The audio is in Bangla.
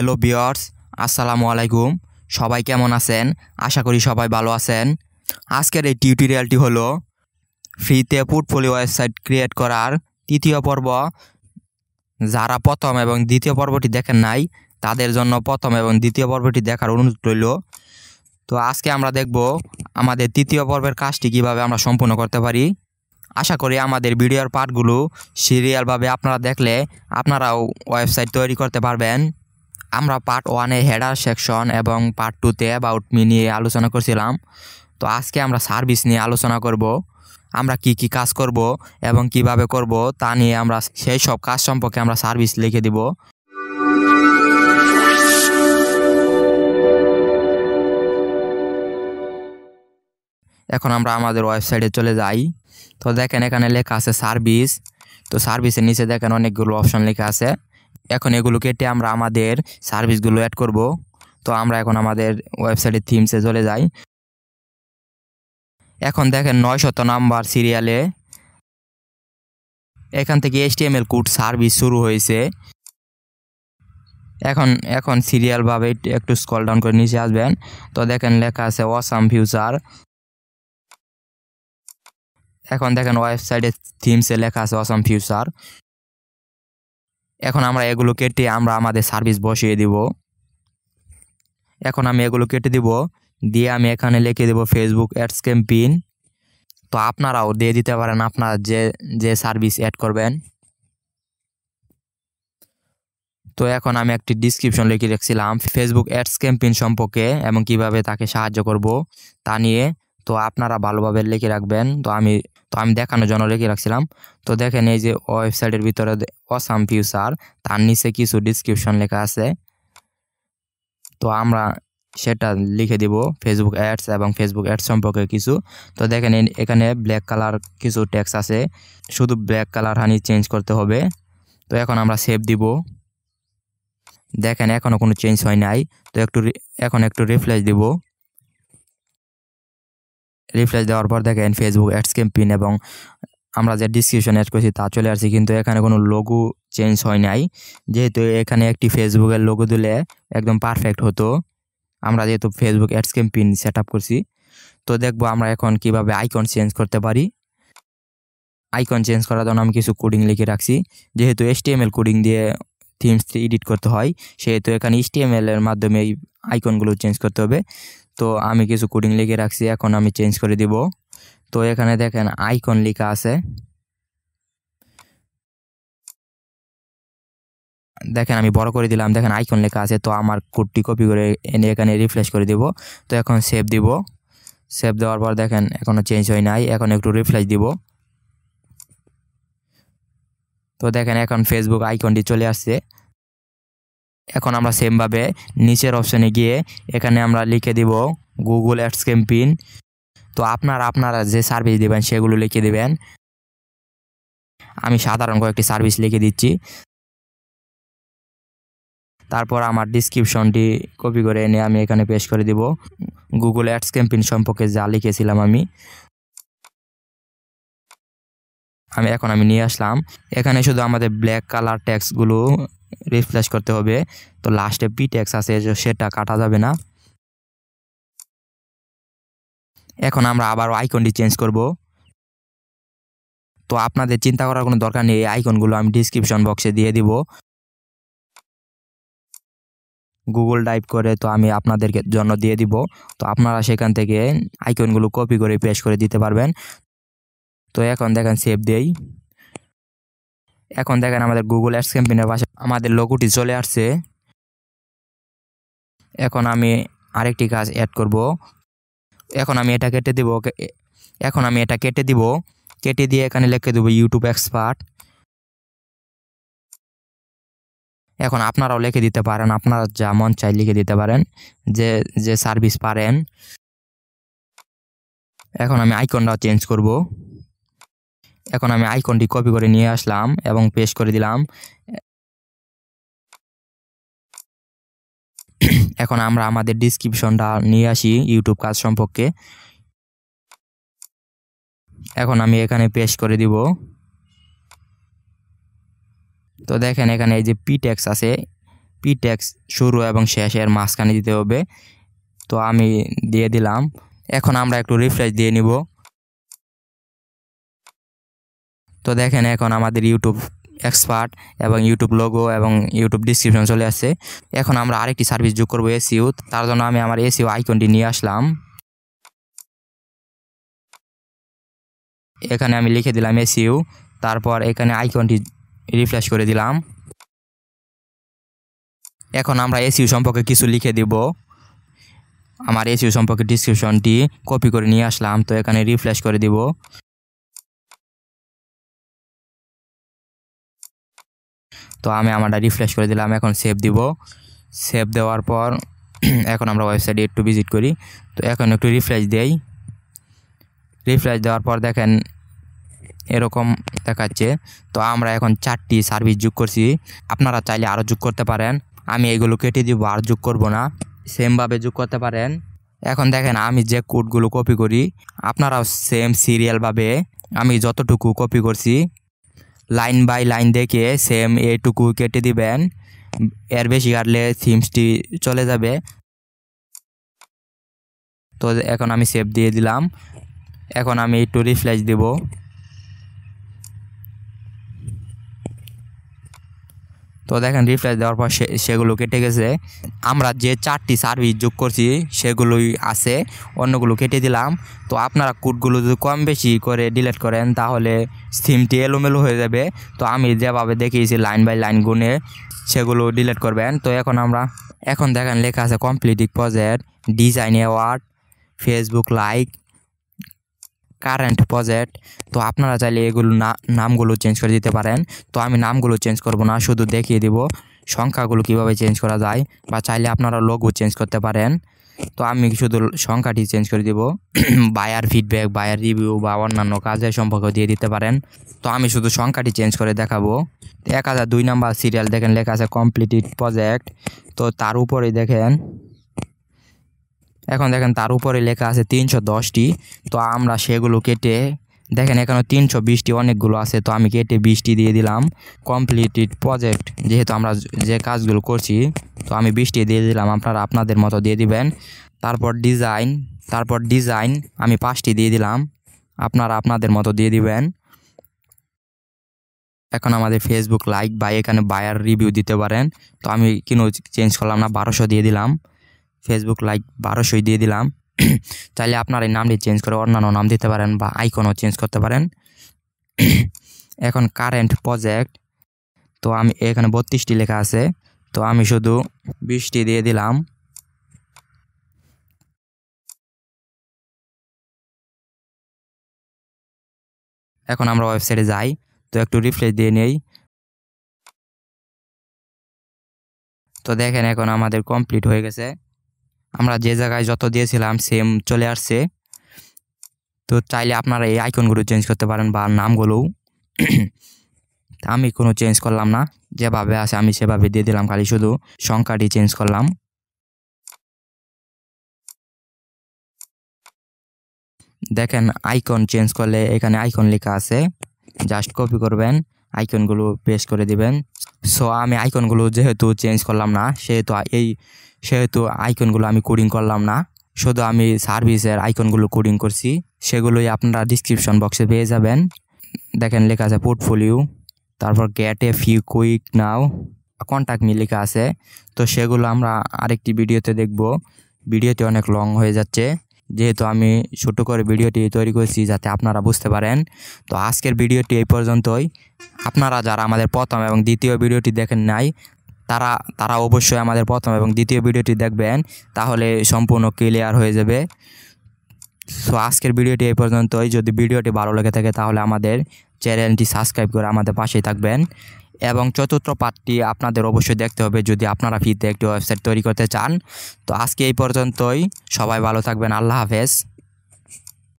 হ্যালো বিয়ার্স আসসালামু আলাইকুম সবাই কেমন আছেন আশা করি সবাই ভালো আছেন আজকের এই টিউটোরিয়ালটি হলো ফ্রিতে পোর্টফোলিও ওয়েবসাইট ক্রিয়েট করার তৃতীয় পর্ব যারা প্রথম এবং দ্বিতীয় পর্বটি দেখেন নাই তাদের জন্য প্রথম এবং দ্বিতীয় পর্বটি দেখার অনুরোধ রইল তো আজকে আমরা দেখব আমাদের তৃতীয় পর্বের কাজটি কিভাবে আমরা সম্পূর্ণ করতে পারি আশা করি আমাদের ভিডিওর পার্টগুলো সিরিয়ালভাবে আপনারা দেখলে আপনারাও ওয়েবসাইট তৈরি করতে পারবেন আমরা পার্ট ওয়ানে হেডার সেকশন এবং পার্ট টুতে অ্যাবাউট মি নিয়ে আলোচনা করছিলাম তো আজকে আমরা সার্ভিস নিয়ে আলোচনা করব আমরা কি কি কাজ করব এবং কিভাবে করব তা নিয়ে আমরা সেই সব কাজ সম্পর্কে আমরা সার্ভিস লিখে দিব এখন আমরা আমাদের ওয়েবসাইটে চলে যাই তো দেখেন এখানে লেখা আছে সার্ভিস তো সার্ভিসের নিচে দেখেন অনেকগুলো অপশন লেখা আছে এখন এগুলো কেটে আমরা আমাদের সার্ভিসগুলো অ্যাড করব তো আমরা এখন আমাদের ওয়েবসাইটের থিমসে চলে যাই এখন দেখেন শত নাম্বার সিরিয়ালে এখান থেকে এসটিএমএল কোড সার্ভিস শুরু হয়েছে এখন এখন সিরিয়ালভাবে একটু স্কল ডাউন করে নিচে আসবেন তো দেখেন লেখা আছে অসাম ফিউচার এখন দেখেন ওয়েবসাইটে থিমসে লেখা আছে অসাম ফিউচার এখন আমরা এগুলো কেটে আমরা আমাদের সার্ভিস বসিয়ে দিব এখন আমি এগুলো কেটে দিব দিয়ে আমি এখানে লিখে দেব ফেসবুক অ্যাডস ক্যাম্পিন তো আপনারাও দিয়ে দিতে পারেন আপনারা যে যে সার্ভিস অ্যাড করবেন তো এখন আমি একটি ডিসক্রিপশন লিখে রেখেছিলাম ফেসবুক অ্যাডস ক্যাম্পিন সম্পর্কে এবং কিভাবে তাকে সাহায্য করব তা নিয়ে তো আপনারা ভালোভাবে লিখে রাখবেন তো আমি তো আমি দেখানোর জন্য লিখে রাখছিলাম তো দেখেন এই যে ওয়েবসাইটের ভিতরে অসাম ফিউচার তার নিচে কিছু ডিসক্রিপশন লেখা আছে তো আমরা সেটা লিখে দিব ফেসবুক অ্যাডস এবং ফেসবুক অ্যাডস সম্পর্কে কিছু তো দেখেন এখানে ব্ল্যাক কালার কিছু ট্যাক্স আছে শুধু ব্ল্যাক কালার হানি চেঞ্জ করতে হবে তো এখন আমরা সেভ দিব দেখেন এখনও কোনো চেঞ্জ হয় নাই তো একটু এখন একটু রিফ্রেশ দিব রিফ্রেশ দেওয়ার পর দেখেন ফেসবুক অ্যাডস পিন এবং আমরা যে ডিসক্রিপশন অ্যাড করেছি তা চলে আসছি কিন্তু এখানে কোনো লোগো চেঞ্জ হয় নাই যেহেতু এখানে একটি ফেসবুকের লোগো দিলে একদম পারফেক্ট হতো আমরা যেহেতু Facebook ads pin set up করছি তো দেখবো আমরা এখন কিভাবে আইকন চেঞ্জ করতে পারি আইকন চেঞ্জ করার জন্য আমি কিছু কোডিং লিখে রাখছি যেহেতু এসটিএমএল কোডিং দিয়ে থিমস এডিট করতে হয় সেহেতু এখানে এসটিএমএলের মাধ্যমে এই আইকনগুলো চেঞ্জ করতে হবে তো আমি কিছু কোডিং লিখে রাখছি এখন আমি চেঞ্জ করে দিব তো এখানে দেখেন আইকন লেখা আছে দেখেন আমি বড় করে দিলাম দেখেন আইকন লেখা আছে তো আমার কোডটি কপি করে এনে এখানে রিফ্রেশ করে দিব তো এখন সেভ দিব সেভ দেওয়ার পর দেখেন এখনও চেঞ্জ হয় নাই এখন একটু রিফ্রেশ দিব তো দেখেন এখন ফেসবুক আইকনটি চলে আসছে এখন আমরা সেমভাবে নিচের অপশানে গিয়ে এখানে আমরা লিখে দিব গুগল অ্যাডস ক্যাম্পিন তো আপনারা আপনারা যে সার্ভিস দেবেন সেগুলো লিখে দেবেন আমি সাধারণ কয়েকটি সার্ভিস লিখে দিচ্ছি তারপর আমার ডিসক্রিপশনটি কপি করে এনে আমি এখানে পেশ করে দিব গুগল অ্যাডস ক্যাম্পেইন সম্পর্কে যা লিখেছিলাম আমি আমি এখন আমি নিয়ে আসলাম এখানে শুধু আমাদের ব্ল্যাক কালার ট্যাক্সগুলো রিফ্রেশ করতে হবে তো লাস্টে পি ট্যাক্স আছে সেটা কাটা যাবে না এখন আমরা আবার আইকনটি চেঞ্জ করব তো আপনাদের চিন্তা করার কোনো দরকার নেই এই আইকনগুলো আমি ডিসক্রিপশন বক্সে দিয়ে দিব গুগল টাইপ করে তো আমি আপনাদের জন্য দিয়ে দিব তো আপনারা সেখান থেকে আইকনগুলো কপি করে পেস্ট করে দিতে পারবেন তো এখন দেখেন সেভ দেই এখন দেখেন আমাদের গুগল অ্যাডস ক্যাম্পেইনের পাশে আমাদের লঘুটি চলে আসছে এখন আমি আরেকটি কাজ অ্যাড করব এখন আমি এটা কেটে দেব এখন আমি এটা কেটে দিব কেটে দিয়ে এখানে লিখে দেবো ইউটিউব এক্সপার্ট এখন আপনারাও লিখে দিতে পারেন আপনারা যা মন চাই লিখে দিতে পারেন যে যে সার্ভিস পারেন এখন আমি আইকনটাও চেঞ্জ করব এখন আমি আইকনটি কপি করে নিয়ে আসলাম এবং পেস্ট করে দিলাম এখন আমরা আমাদের ডিসক্রিপশনটা নিয়ে আসি ইউটিউব কাজ সম্পর্কে এখন আমি এখানে পেশ করে দিব তো দেখেন এখানে এই যে পি ট্যাক্স আছে পি ট্যাক্স শুরু এবং শেষ এর মাঝখানে দিতে হবে তো আমি দিয়ে দিলাম এখন আমরা একটু রিফ্রেশ দিয়ে নিব তো দেখেন এখন আমাদের ইউটিউব এক্সপার্ট এবং ইউটিউব লোগো এবং ইউটিউব ডিসক্রিপশন চলে আসছে এখন আমরা আরেকটি সার্ভিস যোগ করবো এসিউ তার জন্য আমি আমার এসিউ আইকনটি নিয়ে আসলাম এখানে আমি লিখে দিলাম এসিউ তারপর এখানে আইকনটি রিফ্রেশ করে দিলাম এখন আমরা এসিও সম্পর্কে কিছু লিখে দিব আমার এসিও সম্পর্কে ডিসক্রিপশনটি কপি করে নিয়ে আসলাম তো এখানে রিফ্রেশ করে দিব তো আমি আমারটা রিফ্রেশ করে দিলাম এখন সেভ দিব সেভ দেওয়ার পর এখন আমরা ওয়েবসাইটে একটু ভিজিট করি তো এখন একটু রিফ্রেশ দেই রিফ্রেশ দেওয়ার পর দেখেন এরকম দেখাচ্ছে তো আমরা এখন চারটি সার্ভিস যোগ করছি আপনারা চাইলে আরও যোগ করতে পারেন আমি এগুলো কেটে দিব আর যোগ করব না সেমভাবে যোগ করতে পারেন এখন দেখেন আমি যে কোডগুলো কপি করি আপনারাও সেম সিরিয়ালভাবে আমি যতটুকু কপি করছি লাইন বাই লাইন দেখে সেম এটুকু কেটে দিবেন এর বেশি কাটলে থিমসটি চলে যাবে তো এখন আমি সেভ দিয়ে দিলাম এখন আমি একটু রিফ্লেশ দেবো তো দেখেন রিফ্রেশ দেওয়ার পর সেগুলো কেটে গেছে আমরা যে চারটি সার্ভিস যোগ করছি সেগুলোই আছে অন্যগুলো কেটে দিলাম তো আপনারা কোডগুলো যদি কম বেশি করে ডিলেট করেন তাহলে সিমটি এলোমেলো হয়ে যাবে তো আমি যেভাবে দেখিয়েছি লাইন বাই লাইন গুনে সেগুলো ডিলেট করবেন তো এখন আমরা এখন দেখেন লেখা আছে completing project design award Facebook like current project তো আপনারা চাইলে এগুলো না নামগুলো চেঞ্জ করে দিতে পারেন তো আমি নামগুলো চেঞ্জ করব না শুধু দেখিয়ে দিব সংখ্যাগুলো কিভাবে চেঞ্জ করা যায় বা চাইলে আপনারা লোকও চেঞ্জ করতে পারেন তো আমি শুধু সংখ্যাটি চেঞ্জ করে দিব বায়ার ফিডব্যাক বায়ার রিভিউ বা অন্যান্য কাজের সম্পর্ক দিয়ে দিতে পারেন তো আমি শুধু সংখ্যাটি চেঞ্জ করে দেখাবো এক হাজার দুই নাম্বার সিরিয়াল দেখেন লেখা আছে কমপ্লিটেড প্রজেক্ট তো তার উপরেই দেখেন এখন দেখেন তার উপরে লেখা আছে তিনশো দশটি তো আমরা সেগুলো কেটে দেখেন এখানে তিনশো বিশটি অনেকগুলো আছে তো আমি কেটে বিশটি দিয়ে দিলাম কমপ্লিটেড প্রজেক্ট যেহেতু আমরা যে কাজগুলো করছি তো আমি বিশটি দিয়ে দিলাম আপনারা আপনাদের মতো দিয়ে দিবেন তারপর ডিজাইন তারপর ডিজাইন আমি পাঁচটি দিয়ে দিলাম আপনারা আপনাদের মতো দিয়ে দিবেন এখন আমাদের ফেসবুক লাইক বা এখানে বায়ার রিভিউ দিতে পারেন তো আমি কিনো চেঞ্জ করলাম না বারোশো দিয়ে দিলাম ফেসবুক লাইক বারোশোই দিয়ে দিলাম চাইলে আপনার এই নামটি চেঞ্জ করে অন্যান্য নাম দিতে পারেন বা আইকনও চেঞ্জ করতে পারেন এখন কারেন্ট প্রজেক্ট তো আমি এখানে বত্রিশটি লেখা আছে তো আমি শুধু বিশটি দিয়ে দিলাম এখন আমরা ওয়েবসাইটে যাই তো একটু রিফ্রেশ দিয়ে নেই তো দেখেন এখন আমাদের কমপ্লিট হয়ে গেছে আমরা যে জায়গায় যত দিয়েছিলাম সেম চলে আসছে তো চাইলে আপনারা এই আইকনগুলো চেঞ্জ করতে পারেন বা নামগুলোও আমি কোনো চেঞ্জ করলাম না যেভাবে আছে আমি সেভাবে দিয়ে দিলাম খালি শুধু সংখ্যাটি চেঞ্জ করলাম দেখেন আইকন চেঞ্জ করলে এখানে আইকন লেখা আছে জাস্ট কপি করবেন আইকনগুলো পেস্ট করে দিবেন সো আমি আইকনগুলো যেহেতু চেঞ্জ করলাম না সেহেতু এই সেহেতু আইকনগুলো আমি কোডিং করলাম না শুধু আমি সার্ভিসের আইকনগুলো কোডিং করছি সেগুলোই আপনারা ডিসক্রিপশন বক্সে পেয়ে যাবেন দেখেন লেখা আছে পোর্টফোলিও তারপর get a fee quick now contact me লেখা আছে তো সেগুলো আমরা আরেকটি ভিডিওতে দেখব ভিডিওটি অনেক লং হয়ে যাচ্ছে যেহেতু আমি ছোটো করে ভিডিওটি তৈরি করেছি যাতে আপনারা বুঝতে পারেন তো আজকের ভিডিওটি এই পর্যন্তই আপনারা যারা আমাদের প্রথম এবং দ্বিতীয় ভিডিওটি দেখেন নাই তারা তারা অবশ্যই আমাদের প্রথম এবং দ্বিতীয় ভিডিওটি দেখবেন তাহলে সম্পূর্ণ ক্লিয়ার হয়ে যাবে সো আজকের ভিডিওটি এই পর্যন্তই যদি ভিডিওটি ভালো লেগে থাকে তাহলে আমাদের চ্যানেলটি সাবস্ক্রাইব করে আমাদের পাশেই থাকবেন এবং চতুর্থ পার্টটি আপনাদের অবশ্যই দেখতে হবে যদি আপনারা ফিতে একটি ওয়েবসাইট তৈরি করতে চান তো আজকে এই পর্যন্তই সবাই ভালো থাকবেন আল্লাহ হাফেজ